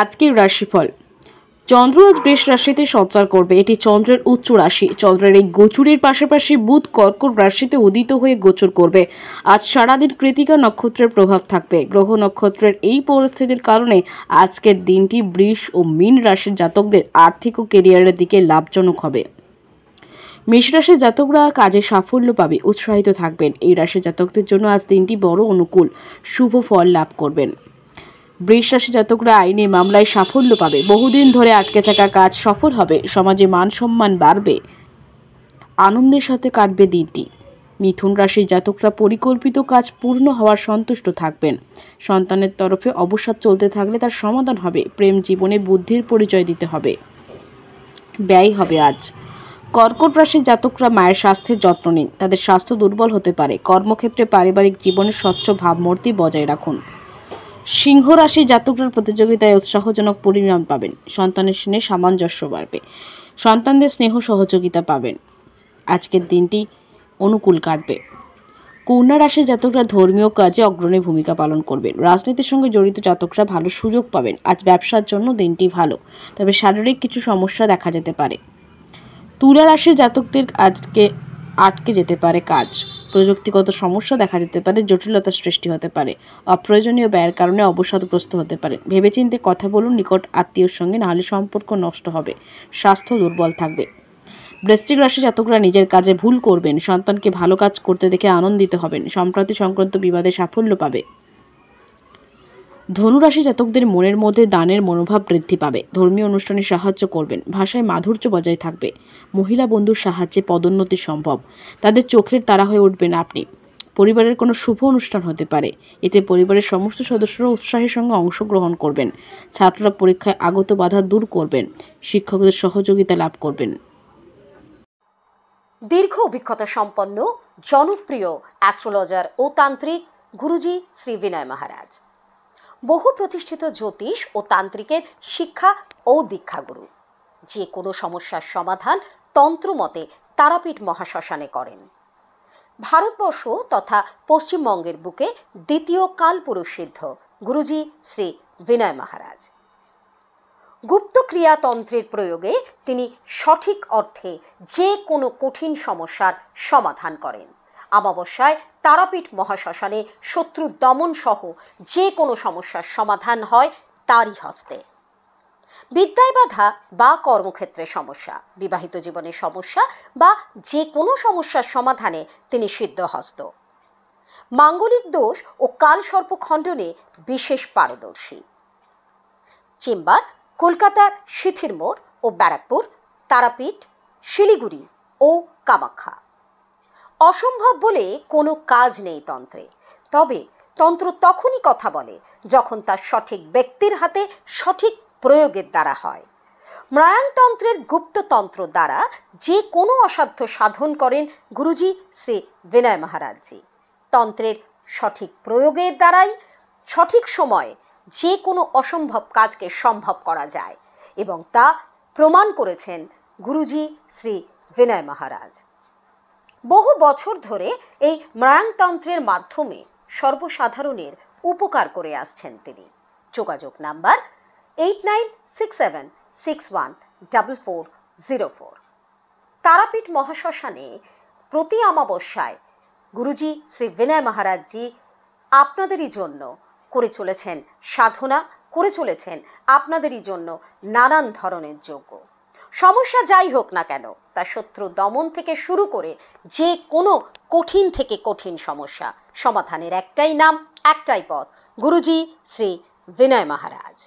আজকের রাশিফল চন্দ্র আজ বৃষ রাশিতে সঞ্চার করবে এটি চন্দ্রের উচ্চ রাশি চন্দ্রের এই গোচুরের পাশাপাশি বুধ কর্কট রাশিতে উদিত হয়ে গোচর করবে আজ সারাদিন কৃতিকা নক্ষত্রের প্রভাব থাকবে গ্রহ নক্ষত্রের এই পরিস্থিতির কারণে আজকের দিনটি বৃষ ও মীন রাশির জাতকদের আর্থিক ও কেরিয়ারের দিকে লাভজনক হবে মেষ রাশির জাতকরা কাজে সাফল্য পাবে উৎসাহিত থাকবেন এই রাশির জাতকদের জন্য আজ দিনটি বড় অনুকূল শুভ ফল লাভ করবেন বৃষ রাশি জাতকরা আইনে মামলায় সাফল্য পাবে বহুদিন ধরে আটকে থাকা কাজ সফল হবে সমাজে মান সম্মান বাড়বে আনন্দের সাথে কাটবে দিনটি মিথুন রাশির জাতকরা পরিকল্পিত কাজ পূর্ণ হওয়ার সন্তুষ্ট থাকবেন সন্তানের তরফে অবসাদ চলতে থাকলে তার সমাধান হবে প্রেম জীবনে বুদ্ধির পরিচয় দিতে হবে ব্যয় হবে আজ কর্কট রাশির জাতকরা মায়ের স্বাস্থ্যের যত্ন নিন তাদের স্বাস্থ্য দুর্বল হতে পারে কর্মক্ষেত্রে পারিবারিক জীবনে স্বচ্ছ ভাবমূর্তি বজায় রাখুন সিংহ রাশি জাতকরা প্রতিযোগিতায় উৎসাহজনক পরিণাম পাবেন সন্তানের স্নেহ সামঞ্জস্য বাড়বে সন্তানদের স্নেহ সহযোগিতা পাবেন আজকের দিনটি অনুকূল কাটবে কন্যা রাশির জাতকরা ধর্মীয় কাজে অগ্রণী ভূমিকা পালন করবেন রাজনীতির সঙ্গে জড়িত জাতকরা ভালো সুযোগ পাবেন আজ ব্যবসার জন্য দিনটি ভালো তবে শারীরিক কিছু সমস্যা দেখা যেতে পারে তুলা রাশির জাতকদের আজকে আটকে যেতে পারে কাজ প্রযুক্তিগত সমস্যা দেখা যেতে পারে জটিলতার সৃষ্টি হতে পারে অপ্রয়োজনীয় ব্যয়ের কারণে অবসাদগ্রস্ত হতে পারে ভেবেচিন্তে কথা বলুন নিকট আত্মীয়র সঙ্গে নাহলে সম্পর্ক নষ্ট হবে স্বাস্থ্য দুর্বল থাকবে বৃষ্টিক রাশি জাতকরা নিজের কাজে ভুল করবেন সন্তানকে ভালো কাজ করতে দেখে আনন্দিত হবেন সম্প্রতি সংক্রান্ত বিবাদে সাফল্য পাবে ধনুরাশি জাতকদের মনের মধ্যে দানের মনোভাব বৃদ্ধি পাবে ধর্মীয় অনুষ্ঠানে সাহায্য করবেন ভাষায় মাধুর্য বজায় থাকবে মহিলা বন্ধুর সাহায্যে পদোন্নতি সম্ভব তাদের চোখের তারা হয়ে উঠবেন আপনি পরিবারের কোনো শুভ অনুষ্ঠান হতে পারে এতে পরিবারের সমস্ত সদস্যরা উৎসাহের সঙ্গে অংশগ্রহণ করবেন ছাত্ররা পরীক্ষায় আগত বাধা দূর করবেন শিক্ষকদের সহযোগিতা লাভ করবেন দীর্ঘ অভিজ্ঞতা সম্পন্ন জনপ্রিয় অ্যাস্ট্রোলজার ও তান্ত্রিক গুরুজি শ্রী বিনয় মহারাজ বহু প্রতিষ্ঠিত জ্যোতিষ ও তান্ত্রিকের শিক্ষা ও দীক্ষাগুরু যে কোনো সমস্যার সমাধান তন্ত্রমতে তারাপীঠ মহাশ্মশানে করেন ভারতবর্ষ তথা পশ্চিমবঙ্গের বুকে দ্বিতীয় কালপুরুষসিদ্ধ গুরুজি শ্রী বিনয় মহারাজ গুপ্ত ক্রিয়াতন্ত্রের প্রয়োগে তিনি সঠিক অর্থে যে কোনো কঠিন সমস্যার সমাধান করেন আমাবস্যায় তারাপীঠ মহাশ্মশানে শত্রু দমন সহ যে কোনো সমস্যার সমাধান হয় তারই হস্তে বিদ্যায় বাধা বা কর্মক্ষেত্রে সমস্যা বিবাহিত জীবনে সমস্যা বা যে কোনো সমস্যার সমাধানে তিনি সিদ্ধহস্ত মাঙ্গলিক দোষ ও কালসর্প খণ্ডনে বিশেষ পারদর্শী চেম্বার কলকাতার সিথির মোড় ও ব্যারাকপুর তারাপীঠ শিলিগুড়ি ও কামাখ্যা অসম্ভব বলে কোনো কাজ নেই তন্ত্রে তবে তন্ত্র তখনই কথা বলে যখন তার সঠিক ব্যক্তির হাতে সঠিক প্রয়োগের দ্বারা হয় মায়াংতন্ত্রের গুপ্ততন্ত্র দ্বারা যে কোনো অসাধ্য সাধন করেন গুরুজি শ্রী বিনয় মহারাজজি তন্ত্রের সঠিক প্রয়োগের দ্বারাই সঠিক সময়ে যে কোনো অসম্ভব কাজকে সম্ভব করা যায় এবং তা প্রমাণ করেছেন গুরুজি শ্রী বিনয় মহারাজ বহু বছর ধরে এই মায়াংতন্ত্রের মাধ্যমে সর্বসাধারণের উপকার করে আসছেন তিনি যোগাযোগ number eight nine six seven six one double four zero four Tarapith মহাশ্মশানে প্রতি অমাবস্যায় গুরুজি শ্রী বিনয় মহারাজজি আপনাদেরই জন্য করে চলেছেন সাধনা করে চলেছেন আপনাদেরই জন্য নানান ধরনের যোগ্য সমস্যা যাই হোক না কেন তা শত্রু দমন থেকে শুরু করে যে কোনো কঠিন থেকে কঠিন সমস্যা সমাধানের একটাই নাম একটাই পথ গুরুজি শ্রী বিনয় মহারাজ